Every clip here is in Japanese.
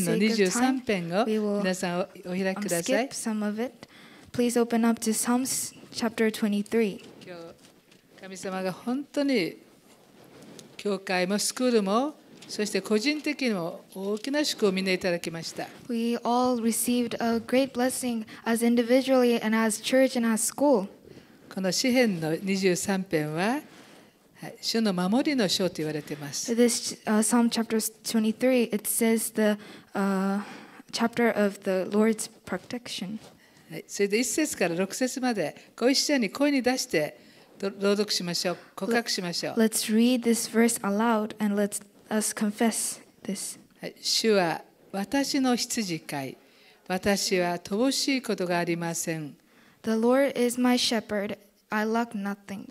編の23編を皆さんお開きください。Please open up to Psalms chapter 23. 今日神様が本当に教会もスクールもそして個人的にも大きな祝福をみんないただきました。We all received a great blessing as individually and as church and as school. この詩篇の23編は主の守りの章と言われています。This、uh, Psalm chapter 23, it says the、uh, chapter of the Lord's protection. はい、それで1節から6節まで、ご一緒に声に出して朗読しましょう、告白しましょう。Let's read this verse aloud and let us confess this. はい、主は私の羊飼い、私は乏しいことがありません。The Lord is my shepherd, I lack nothing.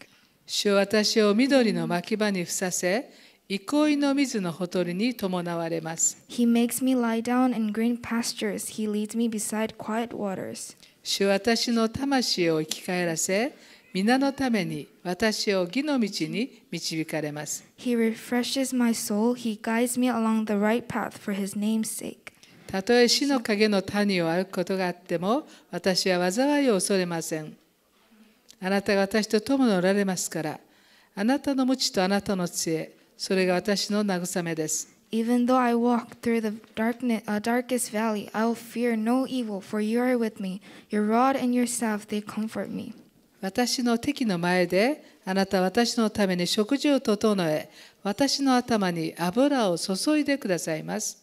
主私を緑の牧場にふさせ、憩いの水のほとりに伴われます。He makes me lie down in green pastures. He leads me beside quiet waters. 主私の魂を生き返らせ、皆のために私を義の道に導かれます。He refreshes my soul. He guides me along the right path for his name's sake. たとえ死の影の谷を歩くことがあっても、私は災いを恐れません。あなたが私と共におられますから、あなたの無知とあなたの知恵、それが私の慰めです。Even though I walk through the darkness, uh, darkest valley, I will fear no evil, for you are with me. Your rod and your staff, they comfort me. 私の敵の前で、あなたは私のために食事を整え、私の頭に油を注いでくださいます。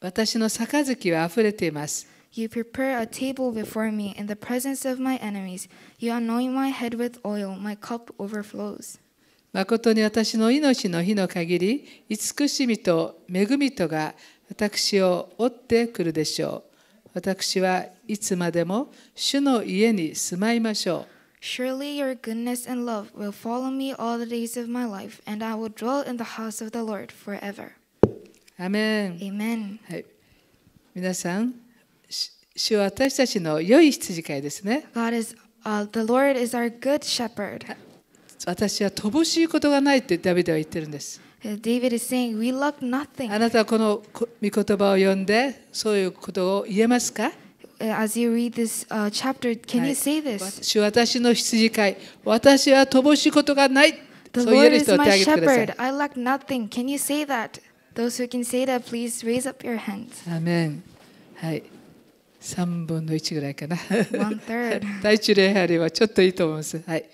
私の杯はあふれています。You prepare a table before me in the presence of my enemies. You anoint my head with oil. My cup overflows. 誠に私の命の日の限り、慈しみと恵みとが私を追ってくるでしょう。私はいつまでも主の家に住まいましょう。Surely your goodness and love will follow me all the days of my life, and I will dwell in the house of the Lord forever. アメン。はい。皆さん。主は私たちの良い羊飼いですね。God is, uh, the Lord is our good shepherd. 私は乏しいことがないってダビデは言ってるんです。David is saying, We lack nothing. あなたはこの御言葉を読んで、そういうことを言えますか As you read this、uh, chapter, can you say this? 主私の羊飼い、私は乏しいことがない。The Lord is my shepherd. I lack nothing. Can you say that? Those who can say that, please raise up your hands. アメン。はい。3分の1ぐらいかな。第一 礼拝はちょっといいと思います。はい、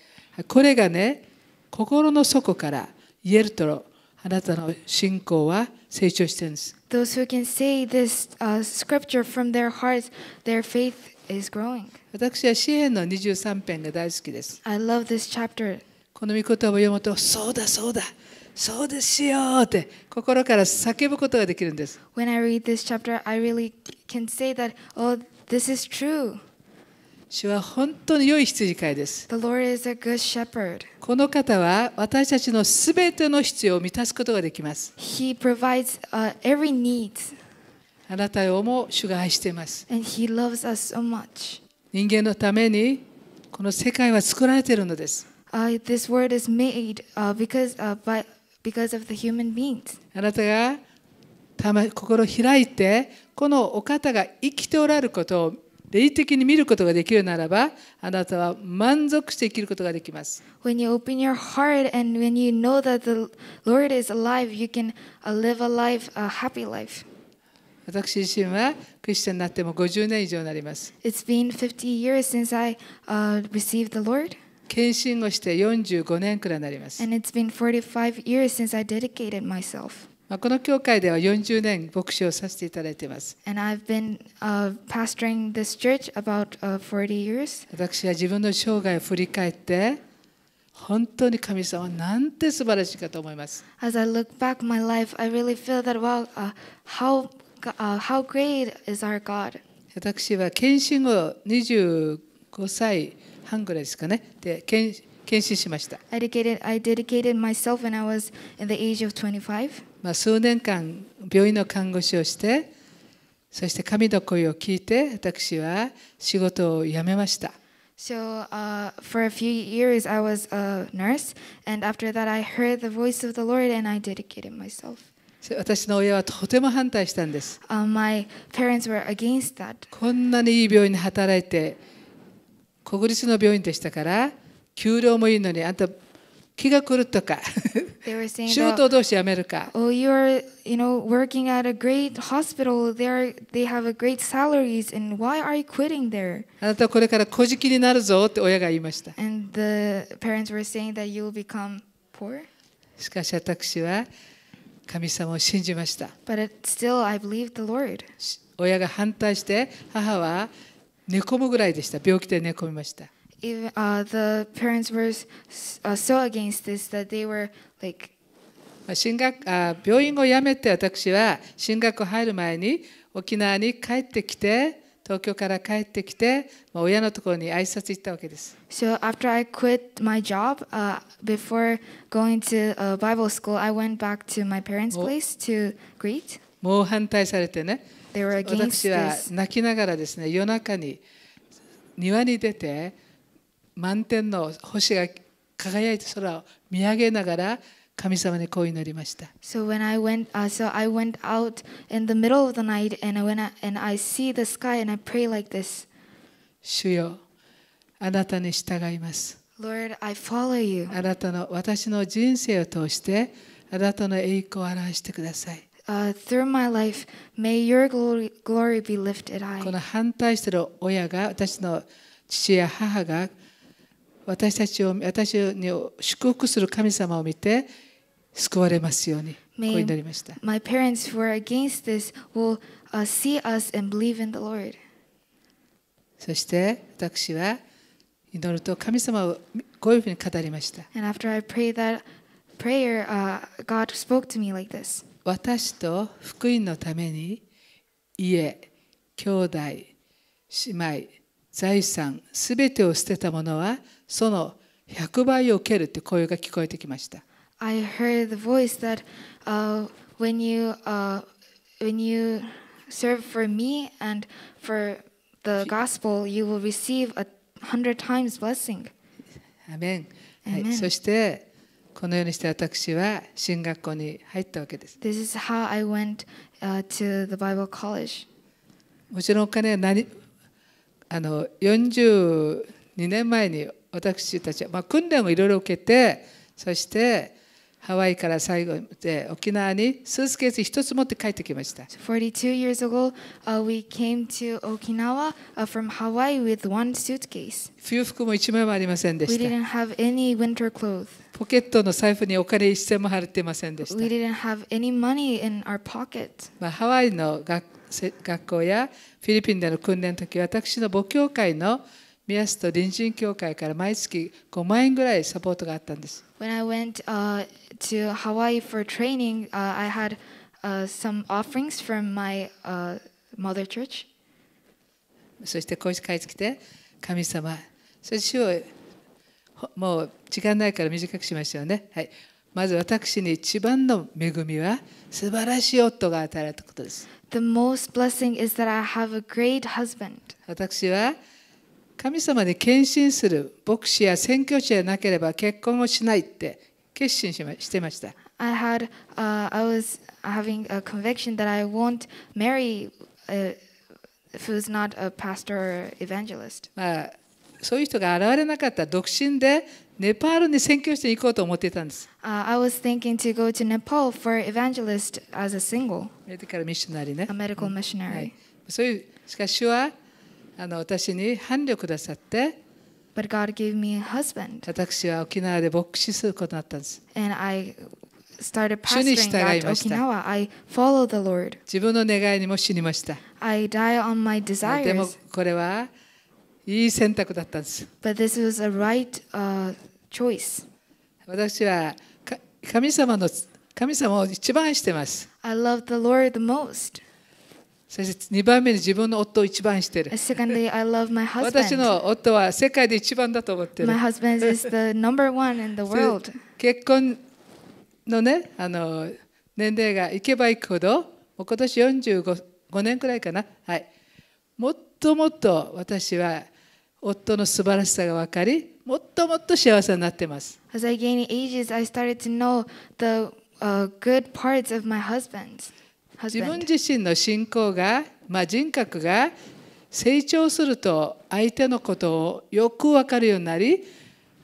これがね、心の底から言えると、あなたの信仰は成長してるんです。Those who can say this、uh, scripture from their hearts, their faith is growing. 私は詩篇の23編が大好きです。I love this chapter. この御言葉を読むと、そうだそうだ。そうですよって心から叫ぶことができるんです。When I read this chapter, I really can say that, oh, this is true. 主は本当に良い羊飼いです。The Lord is a good shepherd. この方は私たちのすべての必要を満たすことができます。He provides、uh, every need. あなたをも主が愛しています。And he loves us so much. 人間のためにこの世界は作られているのです。Uh, this world is made、uh, because、uh, by because of the human beings. あなたが心を開いて、このお方が生きておられることを霊的に見ることができるならば、あなたは満足して生きることができます。When you open your heart and when you know that the Lord is alive, you can live a life, a happy life. 私自身はクリスチャンになっても50年以上になります。It's been 50 years since I、uh, received the Lord. 献身をして45年くらいになります。この教会では40年牧師をさせていただいています。私は自分の生涯を振り返って、本当に神様なんて素晴らしいかと思います。私は献身を25歳。半ぐらいですかね。で、献献身しました。I dedicated, I dedicated myself when I was in the age of 25. まあ数年間病院の看護師をして、そして神の声を聞いて、私は仕事を辞めました。So, uh, for a few years, I was a nurse, and after that, I heard the voice of the Lord and I dedicated myself. 私の親はとても反対したんです。Uh, my parents were against that. こんなにいい病院に働いて、国立の病院でしたから給料もいいのにあんた気が狂っとか仕事をどうして辞めるか that, oh, you are, あなたこれから小じになるぞって親が言いましたしかし私は神様を信じました But still, I believe the Lord. 親が反対して母は寝込むぐらいでした。病気で寝込みました。Even, uh, the parents were so against this that they were like 進学あ病院を辞めて私は進学入る前に沖縄に帰ってきて東京から帰ってきて、まあ、親のところに挨拶行ったわけです。So after I quit my job、uh, before going to a Bible school, I went back to my parents' place to greet. もう反対されてね。私は泣きながらですね夜中に庭に出て満天の星が輝いた空を見上げながら神様にこう祈りました。So when I went,、uh, so I went out in the middle of the night and when I and I see the sky and I pray like this. 主よ、あなたに従います。Lord, I follow you. あなたの私の人生を通してあなたの栄光を表してください。Uh, through my life, may your glory, glory be lifted high. この反対している親が、私の父や母が、私たちを、私に祝福する神様を見て、救われますように。May, こう祈りました。My parents who are against this will、uh, see us and believe in the Lord. そして私は祈ると神様をこういうふうに語りました。And after I prayed that prayer,、uh, God spoke to me like this. 私と福音のために家兄弟姉妹財産すべてを捨てた者はその100倍を受けるって声が聞こえてきました。I heard the voice that、uh, when you、uh, when you serve for me and for the gospel, you will receive a hundred times blessing. アメン。はい、そしてこのようにして私は進学校に入ったわけです。This is how I went、uh, to the Bible college. もちろんお金は何あの42年前に私たちは、まあ、訓練をいろいろ受けて、そしてハワイから最後で沖縄にスーツケース一つ持って帰ってきました。42 years ago,、uh, we came to Okinawa、uh, from Hawaii with one suitcase. 冬服も一枚もありませんでした。We didn't have any winter clothes. ポケットの財布にお金一銭も払っていませんでした。We didn't have any money in our pocket. まあハワイの学学校やフィリピンでの訓練の時、私の母教会の宮市と隣人協会から毎月5万円ぐらいサポートがあったんです。When I went、uh, to Hawaii for training,、uh, I had、uh, some offerings from my、uh, mother church. そしてこうして帰ってきて、神様、それ主をもう時間ないから短くしましょうね。はい、まず私に一番の恵みは素晴らしい夫が与えられたことです。The most blessing is that I have a great husband. 私は神様に献身する牧師や宣教師でなければ結婚をしないって決心してました。I had,、uh, I was having a conviction that I won't marry、uh, who's not a pastor or evangelist. まあそういう人が現れなかった独身でネパールに宣教して行こうと思っていたんです。Uh, I was thinking to go to Nepal for evangelist as a single. メディカルミッショナリーね。A medical missionary.、はい、そういうしかし主はあの私に伴侶くださって But God gave me a husband. 私は沖縄で牧師することになったんです。And I started pastoring at Okinawa. I followed the Lord. 自分の願いにも死にました。I die on my desires. でもこれはいい選択だったんです。But this was a right、uh, choice. 私は神様の神様を一番愛してます。I love the Lord the most. そして2番目に自分の夫を一番してる。Secondly, I love my husband. 私の夫は世界で一番だと思ってる。My husband is the number one in the world. 結婚のね、あの年齢がいけばいくほど、もう今年45 5年くらいかな、はい。もっともっと私は夫の素晴らしさが分かり、もっともっと幸せになってます。As I gained ages, I started to know the、uh, good parts of my husband. 自分自身の信仰が、まあ、人格が成長すると相手のことをよく分かるようになり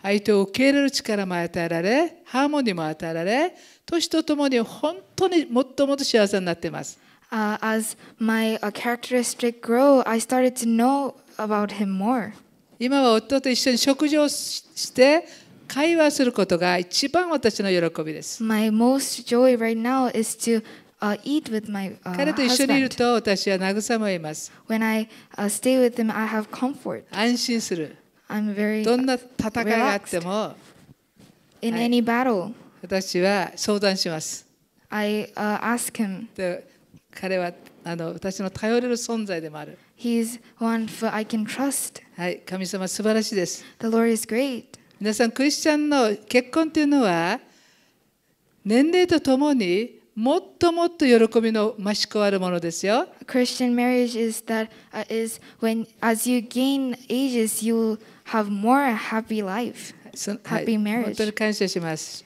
相手を受け入れる力も与えられハーモニーも与えられ年とともに本当にもっともっと幸せになっています。Uh, as my uh, characteristic grow, I started to know about him more. 今は夫と一緒に食事をして会話することが一番私の喜びです。My most joy right now is to uh, eat with my uh, 彼と一緒にいる husband. と私は慰めます When I uh, stay with him, I have comfort. 安心する I'm very どんな戦いがあっても in any battle. 私は相談します I uh, ask him. で彼はあの私の頼れる存在でもある、He's one for I can trust. はい、神様素晴らしいです The Lord is great. 皆さんクリスチャンの結婚というのは年齢とともにもっともっと喜びの増し加わるものですよ。Christian marriage is that、uh, is when as you gain ages, y o u have more happy life, happy marriage.、は本当に感謝します。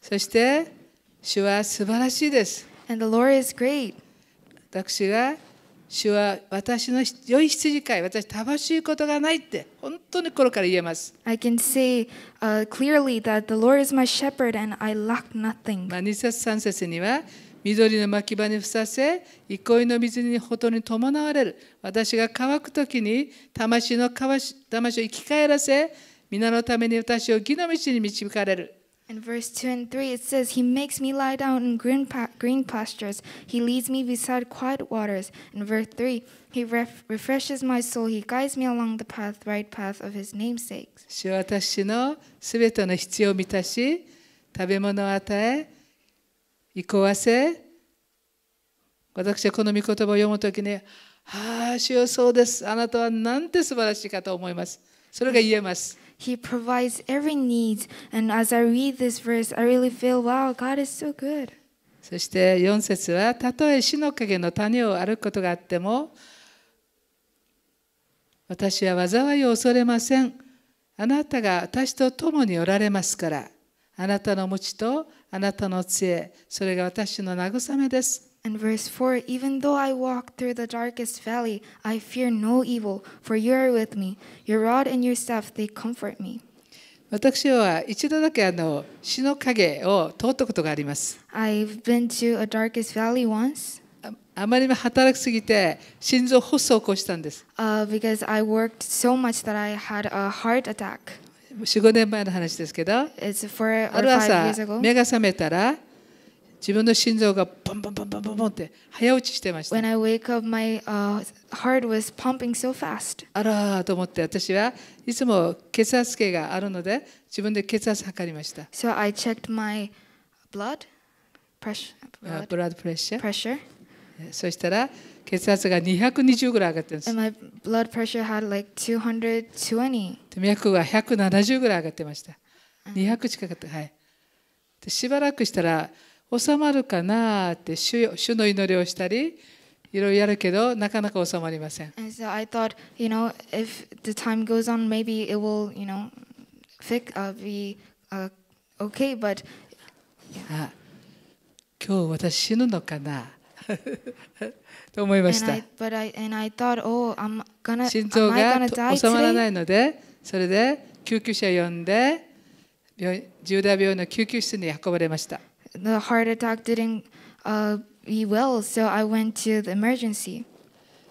そして主は素晴らしいです。And the Lord is great. 私が主は私の良い羊飼い、私、正しいことがないって、本当に心から言えます。I can say、uh, clearly that the Lord is my shepherd and I lack nothing. 2節3節には、緑の牧場にふさせ、憩いの水にほとに伴われる。私が乾くときに、魂の魂を生き返らせ、皆のために私を義の道に導かれる。In verse 2 and 3, it says, He makes me lie down in green, pa- green pastures. He leads me beside quiet waters. In verse 3, He ref- refreshes my soul. He guides me along the path, right path of His namesake. 主は私のすべての必要を満たし、食べ物を与え、憩わせ、私はこの御言葉を読むときに、ああ、主よそうです。あなたはなんて素晴らしいかと思います。それが言えます。He provides every need. And as I read this verse, I really feel, wow, God is so good. そして4節は、たとえ死の影の谷を歩くことがあっても、私は災いを恐れません。あなたが私と共におられますから、あなたの無知とあなたの知恵、それが私の慰めです。And verse 4 Even though I walk through the darkest valley, I fear no evil, for you are with me. Your rod and your staff, they comfort me. 私は一度だけあの死の影を通ったことがあります。I've been to a darkest valley once. あまり働きすぎて心臓発作を起こしたんです。Uh, because I worked so much that I had a heart attack. 4、5年前の話ですけど、It's four or ある朝目が覚めたら、自分の心臓がポンポンポンポンポンポンって早打ちしてました。When I wake up, my、uh, heart was pumping so fast. あらと思って私はいつも血圧計があるので自分で血圧測りました。So I checked my blood pressure. Blood, blood pressure. pressure. そしたら血圧が220ぐらい上がってるんです。And my blood pressure had like 220. 脈が170ぐらい上がってました。200近かった。はい。でしばらくしたら収まるかなって主の祈りをしたりいろいろやるけどなかなか収まりません。今日私死ぬのかな と思いました。心臓が収まらないので、それで救急車呼んで、重大病院の救急室に運ばれました。the heart attack didn't be well, so I went to the emergency.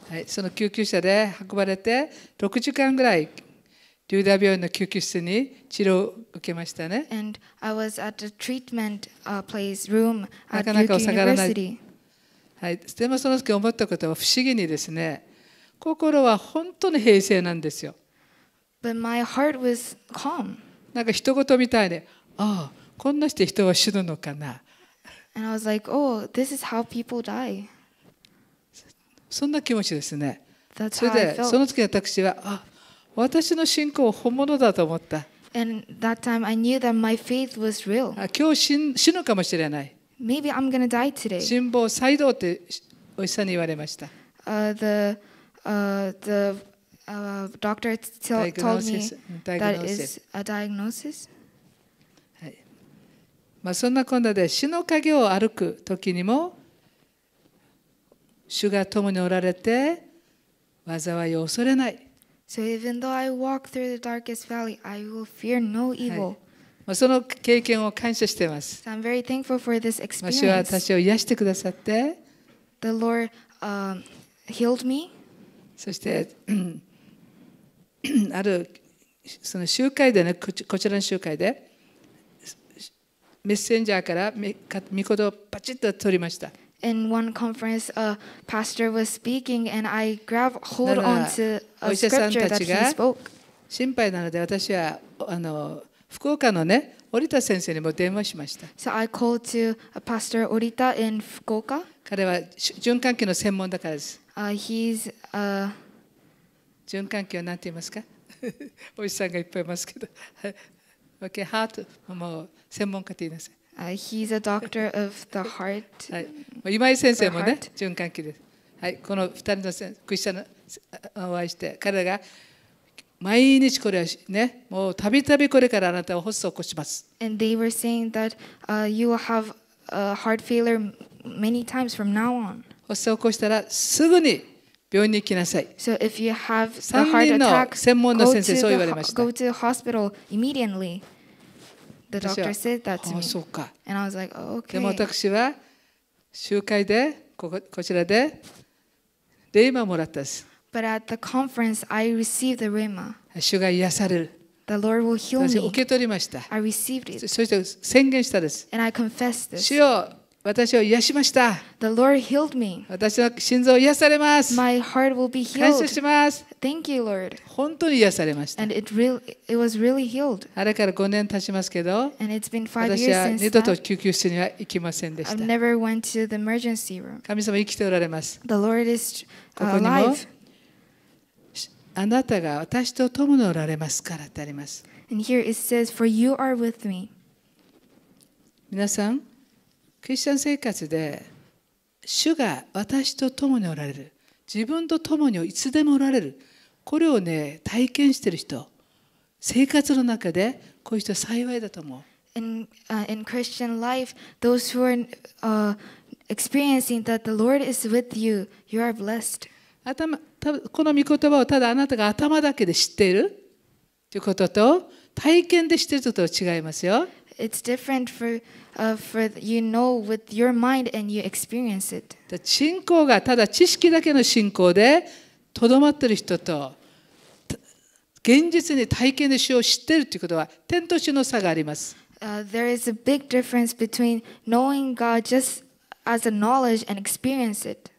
はい、その救急車で運ばれて6時間ぐらい、リューダ病院の救急室に治療を受けましたね。なかなか下がらない。はい、でもその時思ったことは不思議にですね、心は本当に平静なんですよ。なんか一言みたいで、ああ、こんなして人は死ぬのかな And I was like, oh, this is how people die. そんな気持ちですね。That's それで、その時私は、あ私の信仰は本物だと思った。And that time I knew that my faith was real. 今日死ぬかもしれない。Maybe I'm gonna die today. 辛抱再度ってお医者に言われました。Uh, the, uh, the uh, doctor told me that is a diagnosis. まあ、そんなこんなで死の影を歩く時にも主が共におられて災いを恐れない。So even though I walk through the darkest valley, I will fear no evil.、はいまあ、その経験を感謝しています。So、I'm very thankful for this experience. まあ、主は私を癒してくださって。The Lord、uh, healed me. そして、あるその集会でね、こちらの集会で。メッセンジャーから御言をパチッと取りました。In one conference, a pastor was speaking, and I grabbed hold onto a scripture that he spoke. 心配なので私はあの福岡のね、折田先生にも電話しました。So I called to a pastor Orita in 福岡。彼は循環器の専門だからです。Uh, he's, uh, 循環器は何て言いますかおじさんがいっぱいいますけどわハートも専門家と言いなさい。Uh, he's a doctor of the heart. はい、今井先生もね、循環器です。はい、この二人のクリスチャンをお会いして、彼らが毎日これはね、もうたびたびこれからあなたを発足します。And they were saying that、uh, you will have a heart failure many times from now on. 発作を起こしたらすぐに病院に行きなさい。So if you have a heart attack, 専門の先生そう言われました。Go to hospital immediately. The doctor said that to me. そうか。And I was like, oh, okay. でも私は集会でこここちらでレイマもらったです。But at the conference, I received the rhema. 主が癒される。The Lord will heal me. 受け取りました。I received it. そして宣言したです。And I confessed this. 主よ私を癒しました。The Lord healed me. 私の心臓を癒されます。My heart will be healed. 感謝します。Thank you, Lord. 本当に癒されました。And it really, it was really healed. あれから5年経ちますけど、And it's been five 私は二度と救急室には行きませんでした。I've never went to the emergency room. 神様生きておられます。The Lord is ここにもあなたが私と共におられますからってあります。And here it says, For you are with me. 皆さん、クリスチャン生活で主が私と共におられる自分と共にいつでもおられるこれをね体験してる人生活の中でこういう人は幸いだと思う。In, uh, in Christian life, those who are、uh, experiencing that the Lord is with you, you are blessed. この御言葉をただあなたが頭だけで知っているということと体験で知っていることは違いますよ。it's different for, uh, for you know with your mind and you experience it. 信仰がただ知識だけの信仰でとどまっている人と現実に体験の主を知っているということは天と地の差があります。Uh, there is a big difference between knowing God just as a knowledge and experience it.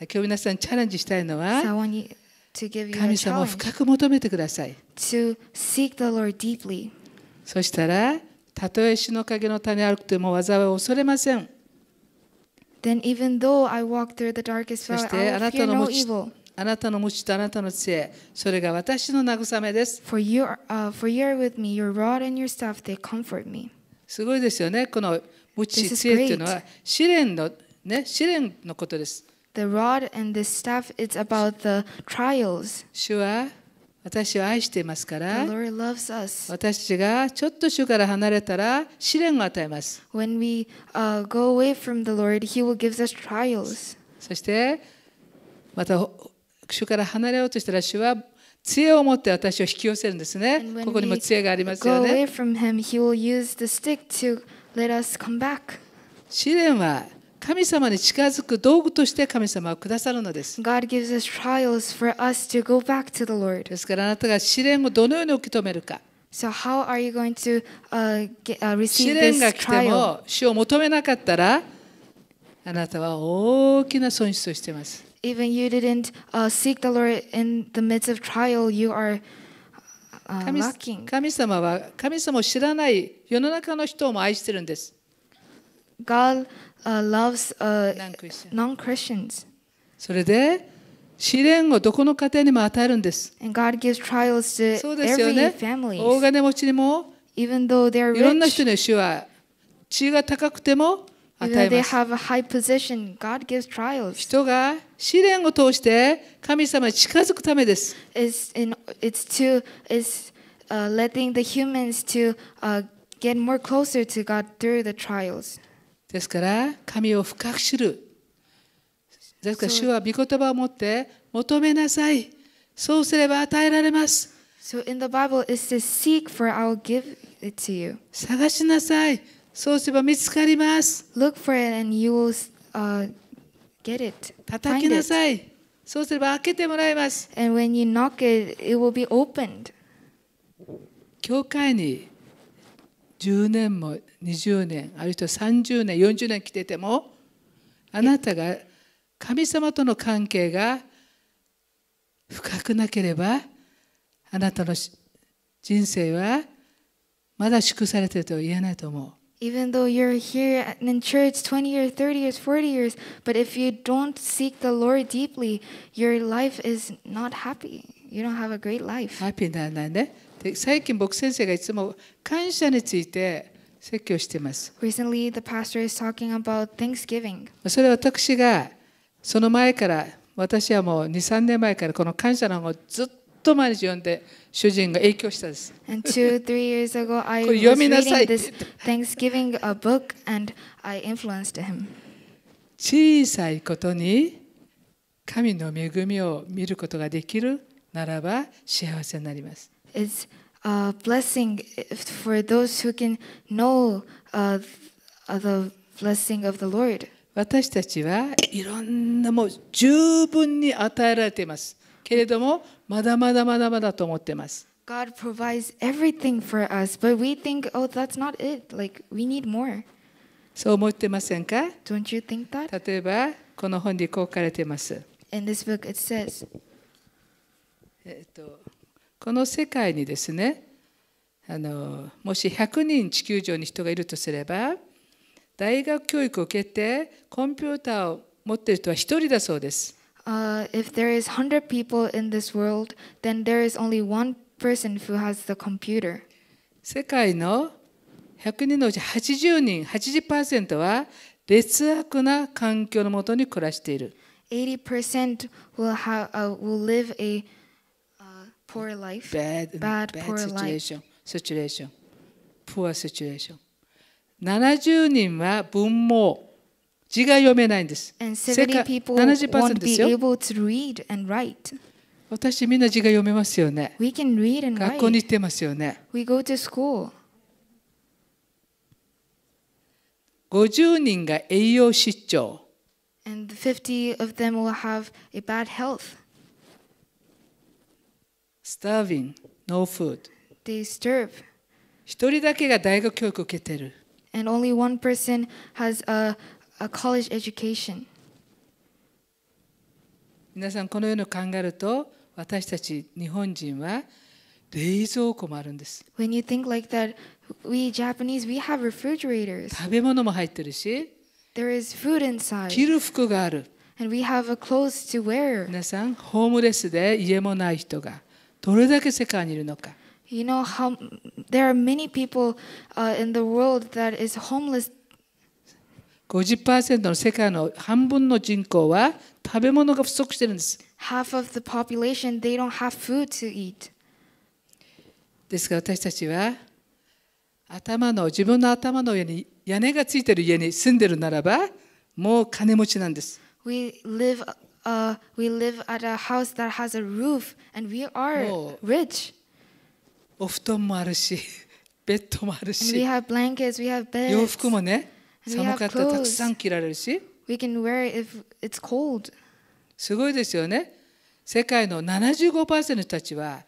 今日皆さんチャレンジしたいのは、so、I want you to give you 神様を深く求めてください。To seek the Lord deeply. そしたら、たとえ死の影の谷歩くても災いを恐れません。Then even though I walk through the darkest valley, I will fear no evil. あなたの無知とあなたの知恵、それが私の慰めです。For you, are with me, your rod and your staff, they comfort me. すごいですよね。この無知、知恵というのは試練の、ね、試練のことです。The rod and the staff, it's about the trials. 主は私を愛していますから、私たちがちょっと主から離れたら試練を与えます。w e uh, Lord, そして、また主から離れようとしたら主は杖を持って私を引き寄せるんですね。ここにも杖がありますよね。Him, 試練は神様に近づく道具として神様はくださるのです。God gives us trials for us to go back to the Lord. ですからあなたが試練をどのように受け止めるか。So how are you going to, uh, get, uh, receive 試練が来ても主を求めなかったらあなたは大きな損失をしています。Even you didn't、uh, seek the Lord in the midst of trial, you are 神神様は神様を知らない世の中の人をも愛してるんです。God uh, loves uh, non-Christians. それで試練をどこの家庭にも与えるんです。And God gives trials to そうですよね。大金持ちにも、Even though they're rich, いろんな人に主は地位が高くても与えます。They have a high position, God gives trials. 人が試練を通して神様に近づくためです。It's in, it's to, it's, uh, letting the humans to, uh, get more closer to God through the trials. ですから神を深く知るですから主は御言葉を持って求めなさいそうすれば与えられます探しなさいそうすれば見つかります Look for it and you will,、uh, get it. 叩きなさいそうすれば開けてもらいます教会に10年も20年あるいは30年40年来ててもあなたが神様との関係が深くなければあなたの人生はまだ祝されているとは言えないと思う。Even though you're here in church 20 years, 30 years, 40 years, but if you don't seek the Lord deeply, your life is not happy. You don't have a great life. ハッピーにならないね。で最近牧先生がいつも感謝について説教しています。Recently, the pastor is talking about Thanksgiving. それは私がその前から私はもう2、3年前からこの感謝の本をずっと毎日読んで主人が影響したです。And two, three years ago, I was reading this Thanksgiving a book and I influenced him. 小さいことに神の恵みを見ることができるならば幸せになります。is a blessing for those who can know uh, the blessing of the Lord. 私たちはいろんなもう十分に与えられています。けれども、まだまだまだまだと思っています。God provides everything for us, but we think, oh, that's not it. Like, we need more. そう思ってませんか Don't you think that? 例えば、この本にこう書かれています。In this book, it says, えっとこの世界にですねあのもし100人地球上に人がいるとすれば大学教育を受けてコンピューターを持っている人は1人だそうです。Uh, if there is 100 people in this world, then there is only one person who has the computer. 世界の100人のうち80人、80%は劣悪な環境のもとに暮らしている。80% will, have, uh, will live a poor life, bad, bad, bad poor situation, life. situation, poor situation. 70人は文盲。字が読めないんです。70%ですよ。私みんな字が読めますよね。学校に行ってますよね。We go to school. 50人が栄養失調。And 50 of them will have a bad health. starving, no food. They starve. 一人だけが大学教育を受けてる。And only one person has a, a college education. 皆さん、このように考えると、私たち日本人は冷蔵庫もあるんです。When you think like that, we Japanese, we have refrigerators. 食べ物も入ってるし、There is food inside. 着る服がある。And we have a clothes to wear. 皆さん、ホームレスで家もない人が。どれだけ世界にいるのか。You know how there are many people、uh, in the world that is homeless. 50%の世界の半分の人口は食べ物が不足してるんです。Half of the population, they don't have food to eat. ですから私たちは頭の自分の頭の上に屋根がついている家に住んでるならばもう金持ちなんです。We live uh, we live at a house that has a roof and we are もう rich. お布団もあるし、ベッドもある And we し、have blankets, we have 洋 beds. 服もね、And we 寒 have かったらたくさん着られるし、We can wear it if it's cold. すごいですよね。世界の75%の人たちは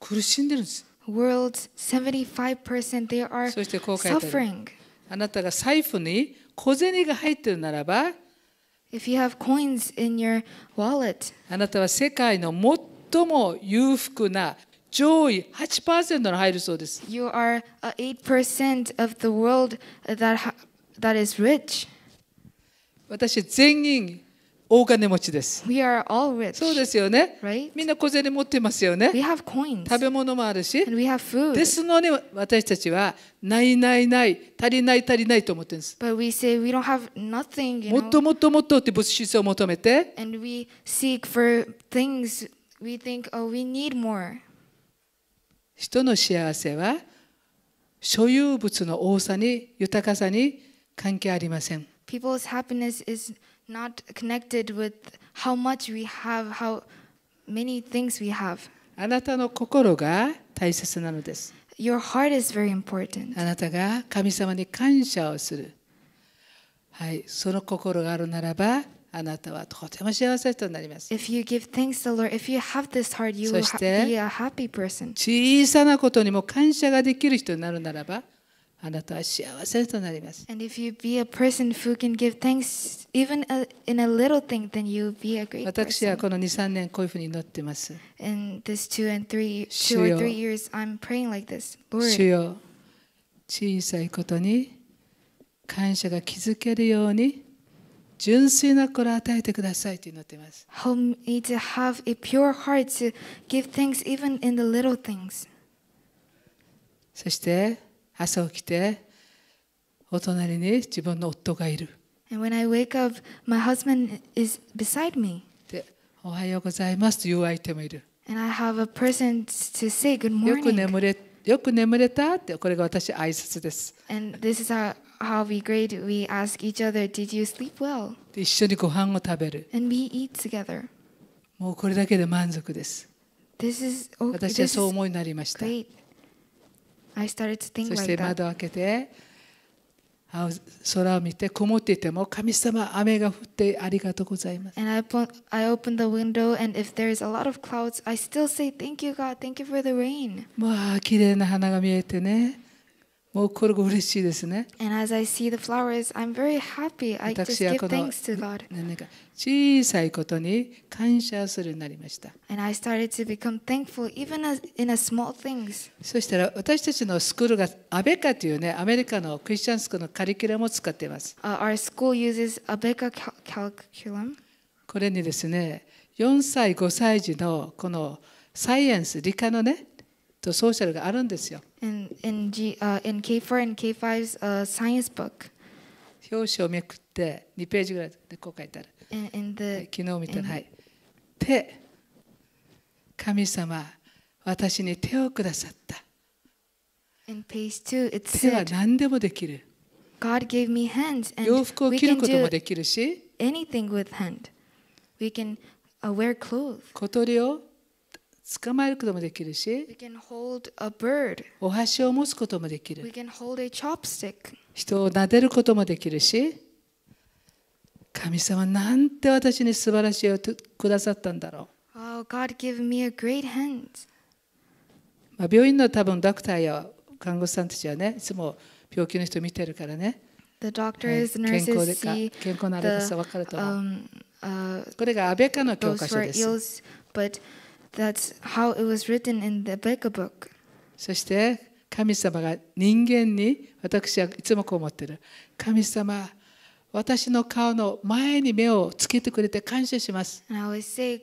苦しんでるんです。World's 75% they are そしてこう書いてある suffering. あなたが財布に小銭が入ってるならば、If you have coins in your wallet, あなたは世界の最も裕福な上位8%の入るそうです。you are 8% of the world that, that is rich. 私、全員大金持ちです。We are all rich, そうですよね。Right? みんな小銭持ってますよね。We have coins, 食べ物もあるし。And we have food. ですので私たちはないないない足りない足りないと思ってるんです。But we say we don't have nothing, you know? もっともっともっとって物質を求めて。And we seek for things we think, oh, we need more. 人の幸せは所有物の多さに豊かさに関係ありません。People's happiness is not connected with how much we have, how many things we have. あなたの心が大切なのです。Your heart is very important. あなたが神様に感謝をする。はい、その心があるならば、あなたはとても幸せとなります。If you give thanks to the Lord, if you have this heart, you will be a happy person. 小さなことにも感謝ができる人になるならば、あなたは幸せとなります。私はこの2、3年こういうふうに祈ってます。小さいことに感謝が気けるように純粋な心与えてくださいと祈ってます。そして、朝起きてお隣に自分の夫がいる。And when I wake up, my husband is beside me. で、おはようございますという相手もいる。And I have a person to say good morning. よく眠れよく眠れたってこれが私挨拶です。And this is how, how we grade. We ask each other, Did you sleep well? 一緒にご飯を食べる。And we eat together. もうこれだけで満足です。This is, okay. 私はそう思いになりました。This is great. I started to think そして窓を開けて空を見て曇っていても神様雨が降ってありがとうございます。And I, I open the window and if there is a lot of clouds, I still say thank you God, thank you for the rain. まあ綺麗な花が見えてね。もう心が嬉しいですね。私た。そしたら私たちのスクールがアベカというねアメリカのクリスチャンスクールのカリキュラムを使っています。これにですね、4歳、5歳児のこのサイエンス、理科のね、とソーシャルがあるんですよ。In, in G, uh, in K4 and K5's、uh, science book. 表紙をめくって2ページぐらいでこう書いてある。In, in the, 昨日見たら、はい。手、神様、私に手をくださった。In page two, it said, 手は何でもできる。God gave me hands and 洋服を着ることもできるし、anything with hand. We can、uh, wear clothes. 小鳥を捕まえることもできるし、お箸を持つこともできる。人を撫でることもできるし、神様なんて私に素晴らしいをくださったんだろう。o w God give me a great hand. まあ病院の多分ドクターや看護師さんたちはね、いつも病気の人見てるからね。The doctors, n u 健康でか健康なあれです分かると思う。Um, uh, これが安倍家の教科書です。そして神様が人間に私はいつもこう思ってる神様私の顔の前に目をつけてくれて感謝します。私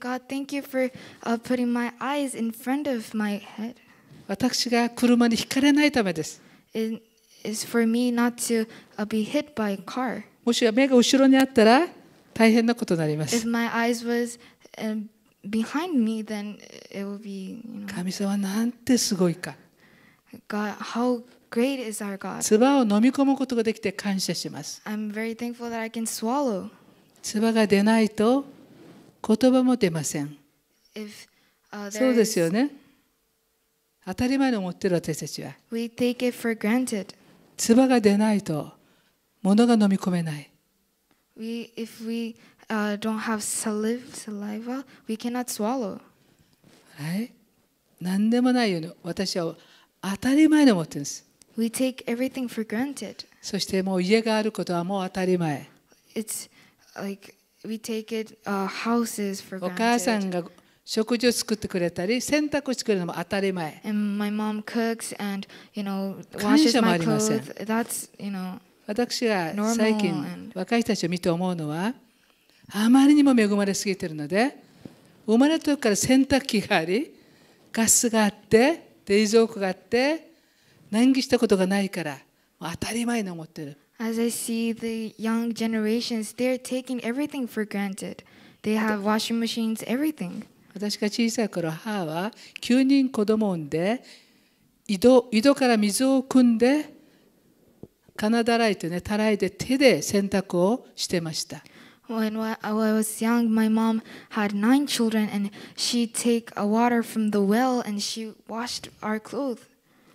が車にひかれないためです。To, uh, もし目が後ろにあったら大変なことになります。behind me, then it will be, you know, 神様なんてすごいか。God, how great is our God? 唾を飲み込むことができて感謝します。I'm very thankful that I can swallow. 唾が出ないと言葉も出ません。If, uh, そうですよね。当たり前に思ってる私たちは。We take it for granted. 唾が出ないと物が飲み込めない。We, if we uh, don't have saliva, saliva, we cannot swallow. はい。何でもないように私は当たり前に思ってるんです。We take everything for granted. そしてもう家があることはもう当たり前。It's like we take it, uh, houses for granted. お母さんが食事を作ってくれたり、洗濯を作るのも当たり前。And my mom cooks and, you know, washes my clothes. That's, you know, 私が最近若い人たちを見て思うのは、あまりにも恵まれすぎてるので生まれた時から洗濯機がありガスがあって冷蔵庫があって難儀したことがないから当たり前に思ってる。As I see the young generations, they're taking everything for granted. They have washing machines, everything. 私が小さい頃、母は9人子供を産んで、井戸井戸から水を汲んで、金だらいとね、たらいで手で洗濯をしてました。Uh, when I was young, my mom had nine children, and she'd take a uh, water from the well and she washed our clothes.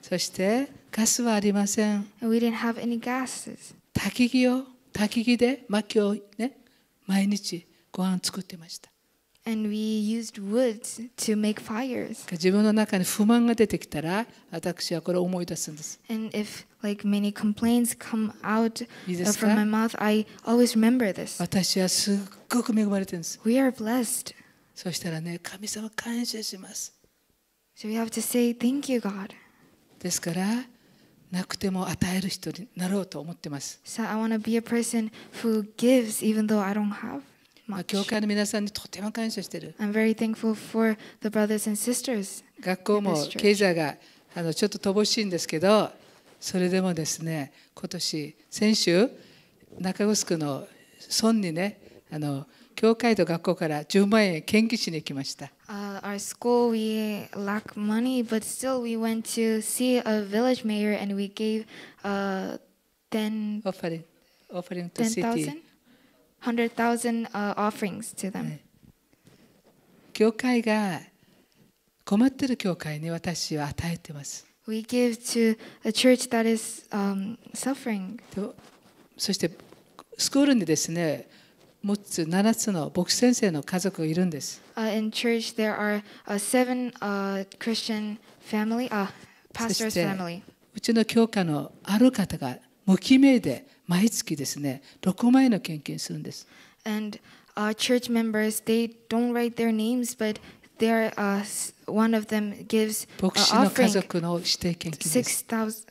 そしてガスはありません。We didn't have any gases. 焚き木を焚き木で薪をね毎日ご飯作ってました。And we used woods to make fires. 自分の中に不満が出てきたら、私はこれを思い出すんです。And if like many complaints come out from my mouth, I always remember this. 私はすっごく恵まれてるんです。We are blessed. そしたらね、神様感謝します。So we have to say thank you, God. ですから、なくても与える人になろうと思ってます。So I want to be a person who gives even though I don't have. まあ、教会の皆さんにとても感謝している。I'm very thankful for the brothers and sisters. 学校も経済があのちょっと乏しいんですけど、それでもですね、今年、先週、中城の村にね、あの教会と学校から10万円献金しに来ました。Uh, our school, we lack money, but still we went to see a village mayor and we gave、uh, 10,、offering, offering to 10,000? city. 100,000 offerings to them. 教会が困っている教会に私は与えています。We give to a church that is、um, suffering. そしてスクールにですね、6つ、7つの牧師先生の家族がいるんです。Uh, in church, there are、u seven、uh, Christian family,、uh, pastor's family. うちの教会のある方が無記名で毎月ですね、6万円の献金するんです。And our church members, they don't write their names, but their, uh, one of them gives an offering 60,000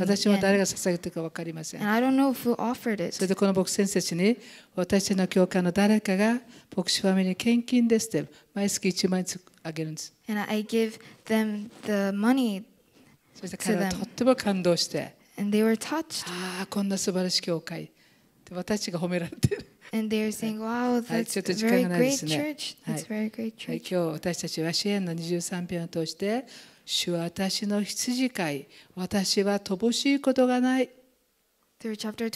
私も誰が捧げてるか分かりません。I don't know who offered it. それでこの牧師先生たちに私の教会の誰かが牧師ファミリーに献金ですって毎月1万円あげるんです。And I give them the money そして彼はとっても感動して。And they were touched. ああ、こんな素晴らしい教会。私が褒められてる。And they are saying, wow, that's a very great church. That's a very great church. 今日私たちは支援の23編を通して、主は私の羊飼い、私は乏しいことがない。Through chapter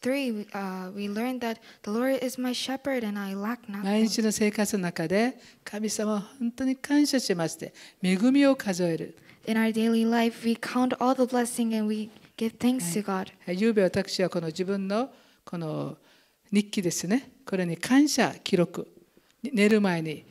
23, uh, we learned that the Lord is my shepherd and I lack nothing. 毎日の生活の中で、神様は本当に感謝しまして、恵みを数える。in our daily life, we count all the blessing and we give thanks to God. ゆうべ私はこの自分のこの日記ですね、これに感謝記録、寝る前に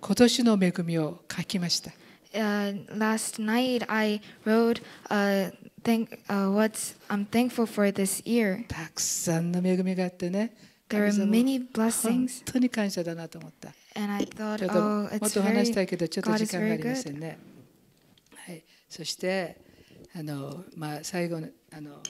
今年の恵みを書きました。Uh, last night I wrote uh, thank, uh, what I'm thankful for this year. たくさんの恵みがあってね。There are many blessings. 本当に感謝だなと思った。And I thought, oh, it's very, God is very good. そしてあの、まあ、最後のあの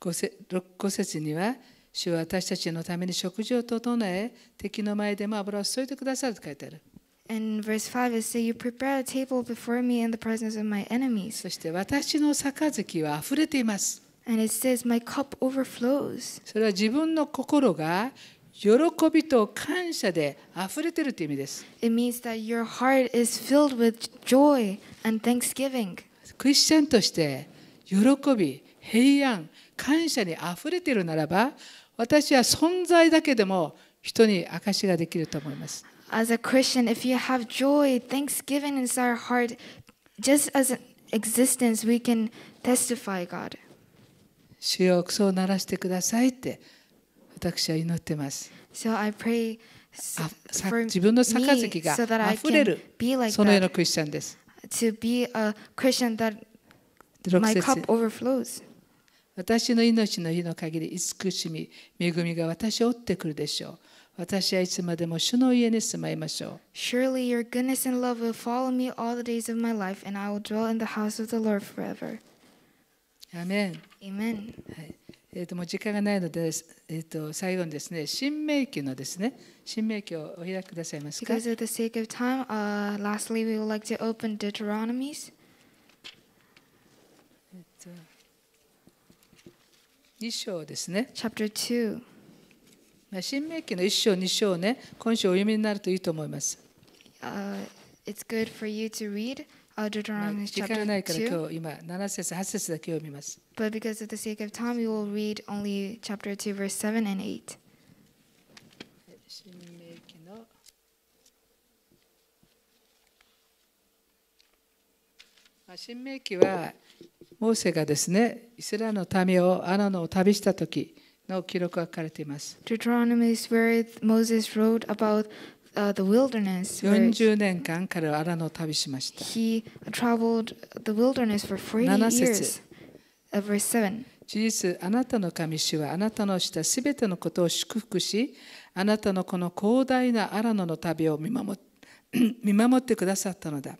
5節には「主は私たちのために食事を整え敵の前でも油を注いでくださる」と書いてある。And verse 5 is, So you prepare a table before me in the presence of my enemies. そして私の杯は溢れています。And it says, My cup overflows. それは自分の心が喜びと感謝で溢れてるという意味です。It means that your heart is filled with joy and thanksgiving. クリスチャンとして喜び、平安、感謝に溢れているならば、私は存在だけでも人に証ができると思います。As a Christian, if you have joy, thanksgiving inside y our heart, just as an existence, we can testify God. 主よ、そうならしてくださいって。私は祈ってます。So I pray 自分の杯が溢れる、そのようなクリスチャンです。To be a Christian that my cup overflows. 私の命の日の限り、慈しみ、恵みが私を追ってくるでしょう。私はいつまでも主の家に住まいましょう。Surely your goodness and love will follow me all the days of my life, and I will dwell in the house of the Lord forever. アメン。Amen. はいえー、ともう時間がないので、えー、と最後にですね、新明記のですね、新明記をお開きくださいますか。Because of the sake of time,、uh, lastly, we would like to open Deuteronomies. 2章ですね。Chapter 2. 新明記の1章、2章ね、今週お読みになるといいと思います。Uh, it's good for you to read 時間がないから今日今7節8節だけ読みます。But because of the sake of time, we will read only chapter 2, verse 7 and 8. 新明記の新明記はモーセがですね、イスラエルの民をアナのを旅した時の記録が書かれています。Deuteronomy is where Moses wrote about 四十 the wilderness. 40年間彼はアラノを旅しました。He traveled the wilderness for 40 years. Verse 7. 事実、あなたの神主はあなたのしたすべてのことを祝福し、あなたのこの広大なアラノの旅を見守 見守ってくださったのだ。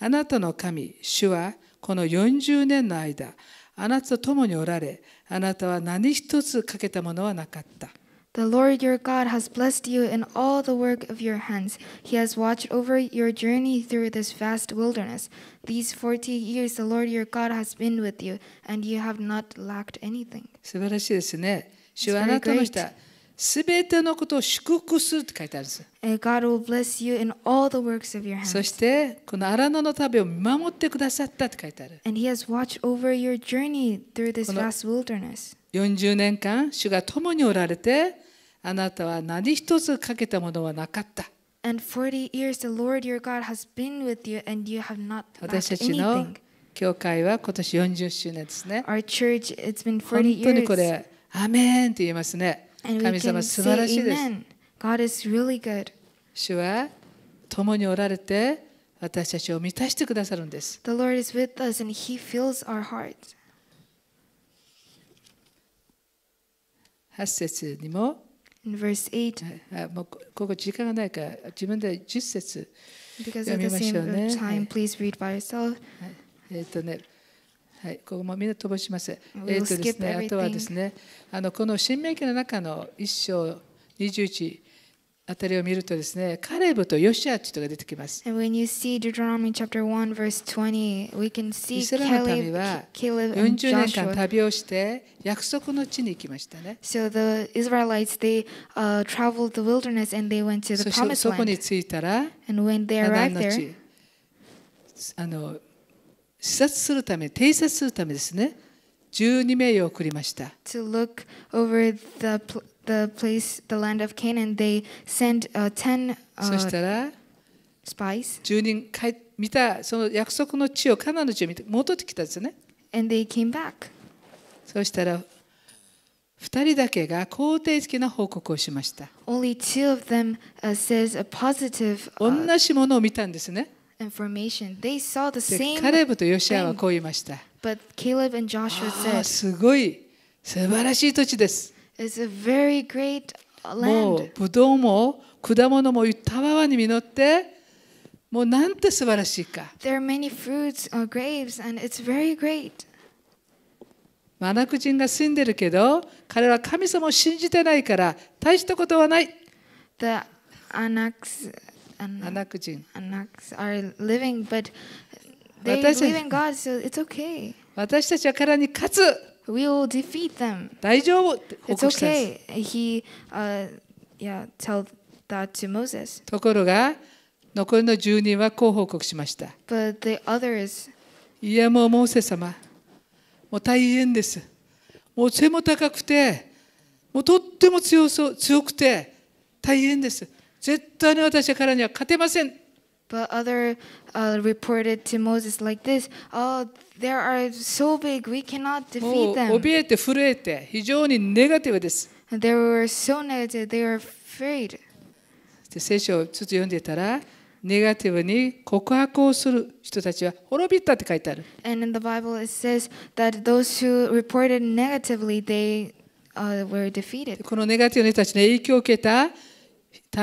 あなたの神、主はこの40年の間、あなたと共におられ、あなたは何一つ欠けたものはなかった。The Lord your God has blessed you in all the work of your hands. He has watched over your journey through this vast wilderness. These 40 years the Lord your God has been with you, and you have not lacked anything. 素晴らしいですね。主はあなたのしたすべてのことを祝福するって書いてあるんです。God will bless you in all the works of your hands. そして、この荒野の旅を見守ってくださったって書いてある。And he has watched over your journey through this vast wilderness. 40年間、主が共におられて、あなたは何一つかけたものはなかった。And 40 years the Lord your God has been with you and you have not 私たちの教会は今年40周年です Our church, it's been 40 years. a 当にこれ、アメンって言いますね。God is really good. 主は共におられて私たちを満たしてくださるんです。The Lord is with us and He fills our hearts. 8節にももうここ時間がないから自分で10節読みましょうね。Time, えっとね、はい、ここもみんな飛ばします。えっとですね、あとはですね、あのこの新明記の中の一章21あたりを見るとですね、カレブとヨシアという人が出てきます。And when you see Deuteronomy chapter 1 verse 20, we can see イスラエルの民は40年間旅をして約束の地に行きましたね。So the Israelites, they、uh, traveled the wilderness and they went to the promised land. そしてそこに着いたら、and when they arrived there, あの視察するため、偵察するためですね、12名を送りました。To look over the the place, the land of Canaan, they sent、uh, ten、uh, そしたら spies. 10人帰見たその約束の地をカナンの地を見て戻ってきたんですよね。And they came back. そしたら2人だけが肯定的な報告をしました。Only two of them、uh, says a positive、uh, 同じものを見たんですね。Information. They saw the same カレブとヨシアはこう言いました。But Caleb and Joshua said, すごい素晴らしい土地です。もうブドウも果物もたに実って、もうなんて素晴らしいか。There are many fruits or g r a v e s and it's very great. マナク人が住んでるけど、彼は神様を信じてないから、大したことはない。The Anaks, an, a n a 人 a n a k are living, but they believe in God, so it's okay. 私たちは彼に勝つ。will defeat them. 大丈夫 It's okay. He, uh, yeah, tell that to Moses. ところが、残りの1人はこう報告しました。But the others, いや、もうモーセ様、もう大変です。もう背も高くて、もうとっても強そう強くて大変です。絶対に私からには勝てません。But other uh, reported to Moses like this: "Oh, they are so big, we cannot defeat them." 怯えて震えて非常にネガティブです。They were so negative. They were afraid. で聖書をちょっと読んでたら。ネガティブに告白をする人たちは滅びたって書いてある。And in the Bible it says that those who reported negatively, they、uh, were defeated. このネガティブな人たちの影響を受けた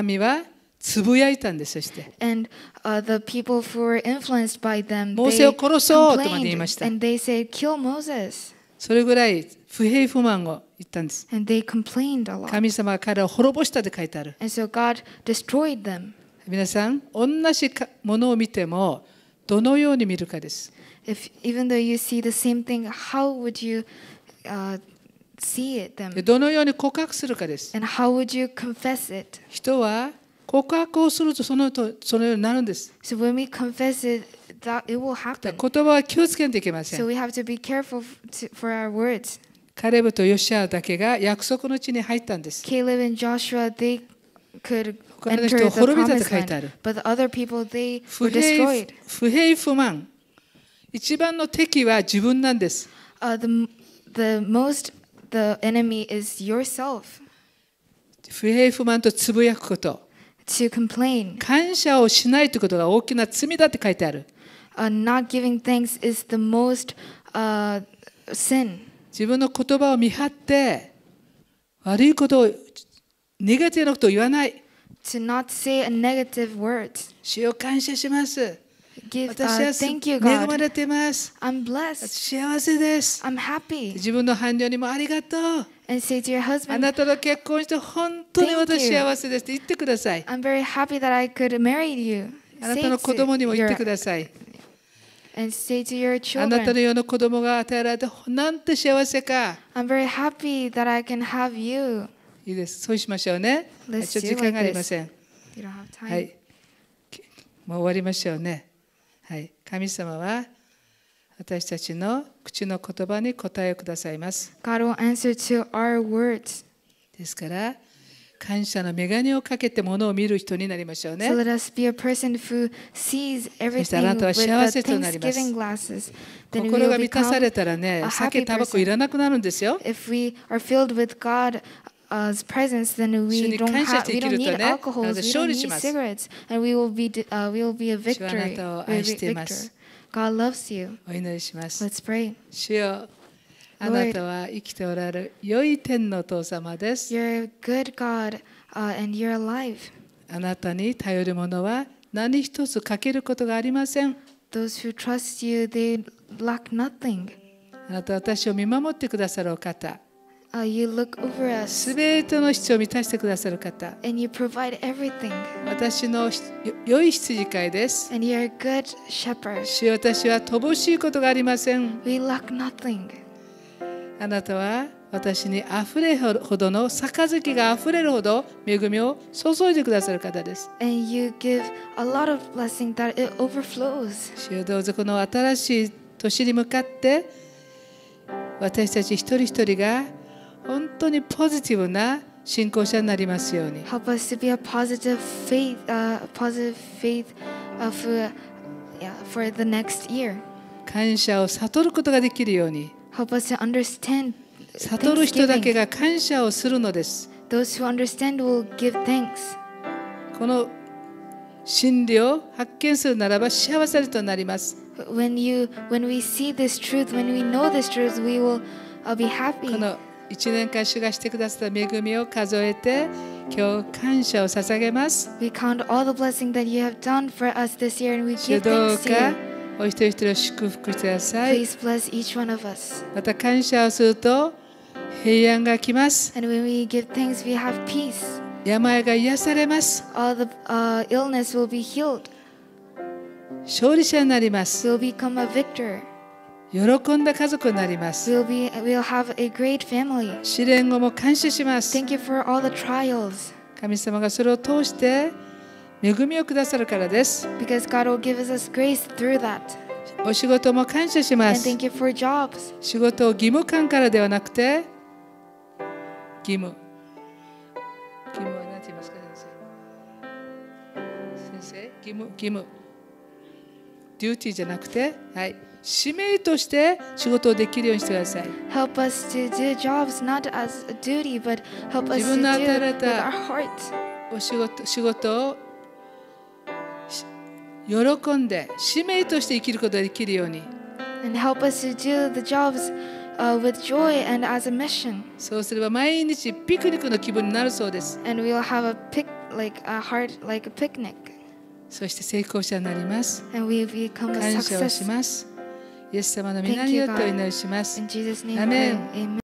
民はつぶやいたんですそして。And, uh, the people who were influenced by them, モーセを殺そうとまで言いました。And they said, Kill Moses. それぐらい不平不満を言ったんです。And they complained a lot. 神様は彼を滅ぼしたと書いてある。And so God destroyed them. 皆さん、同じものを見ても、どのように見るかです。If, even though you see the same thing, how would you、uh, see it them? どのように告白するかです。And how would you confess it? 人は告白をするとそのとそのようになるんです。So when we confess it, that it will happen. 言葉は気をつけないといけません。So we have to be careful to, for our words. カレブとヨシアだけが約束の地に入ったんです。Caleb and Joshua, they could 他の人を滅びたと書いてある。But the other people, they were destroyed. 不平不満。一番の敵は自分なんです。Uh, the, the most, the enemy is yourself. 不平不満とつぶやくこと。to complain. 感謝をしないということが大きな罪だって書いてある。Uh, not giving thanks is the most、uh, sin. 自分の言葉を見張って悪いことをネガティブなことを言わない。To not say a negative word. 主を感謝します。Give, 私は恵まれています。I'm blessed. 幸せです。I'm happy. 自分の伴侶にもありがとう。あなたの結婚して本当に私幸せですって言ってください。あなたの子供にも言ってください。あなたのような子供が与えられてなんて幸せか。いいです。そうしましょうね。時間がありません。もう終わりましょうね。はい。神様は私たちの口の言葉に答えをくださいます。God will answer to our words. ですから、感謝の眼鏡をかけてものを見る人になりましょうね。So、let us be a person who sees everything あなたは幸せとなります。心が満たされたらね、酒、タバコいらなくなるんですよ。If we are filled with God, His presence, then we don't have we don't need alcohols, we don't need cigarettes, and we will be uh, we will be a victory. あなたを愛しています。God loves you. お祈りします。Let's pray. 主よあなたは生きておられる良い天のお父様です。You're a good God、uh, and you're alive. あなたに頼るものは何一つ欠けることがありません。Those who trust you, they lack nothing. あなたは私を見守ってくださるお方。すべての必要を満たしてくださる方。私の良い羊飼いです。主よ私は乏しいことがありません。あなたは私に溢れるほどの杯が溢れるほど恵みを注いでくださる方です。主よどうぞこの新しい年に向かって私たち一人一人が本当にポジティブな信仰者になりますように。Help us to be a positive faith,、uh, positive faith of,、uh, yeah, for the next year. 感謝を悟ることができるように。Help us to understand 悟る人だけが感謝をするのです。Those who understand will give thanks. この真理を発見するならば幸せとなります。When you, when we see this truth, when we know this truth, we will be happy. この1年間主がしてくださった恵みを数えて今日感謝を捧げます。We count all the blessing that you have done for us this year and we give thanks to you. お一人一人を祝福してください。また感謝をすると平安が来ます。Thanks, 病が癒されます。The, uh, 勝利者になります。喜んだ家族になります。We'll be, we'll、have a great family. 試練後も感謝します。Thank you for all the trials. 神様がそれを通して恵みをくださるからです。Because God will give us grace through that. お仕事も感謝します。And thank you for jobs. 仕事を義務感からではなくて、義務。義務は何て言いますか先生先生義務、義務。デューティーじゃなくて、はい。使命として仕事をできるようにしてください。Help us to do jobs not as a duty, but help us to do with our heart. お仕事仕事を喜んで使命として生きることができるように。And help us to do the jobs uh, with joy and as a mission. そうすれば毎日ピクニックの気分になるそうです。And we'll have a pic like a heart like a picnic. そして成功者になります。And we become a success. 感謝をします。イエス様の皆によってお祈りします。アメン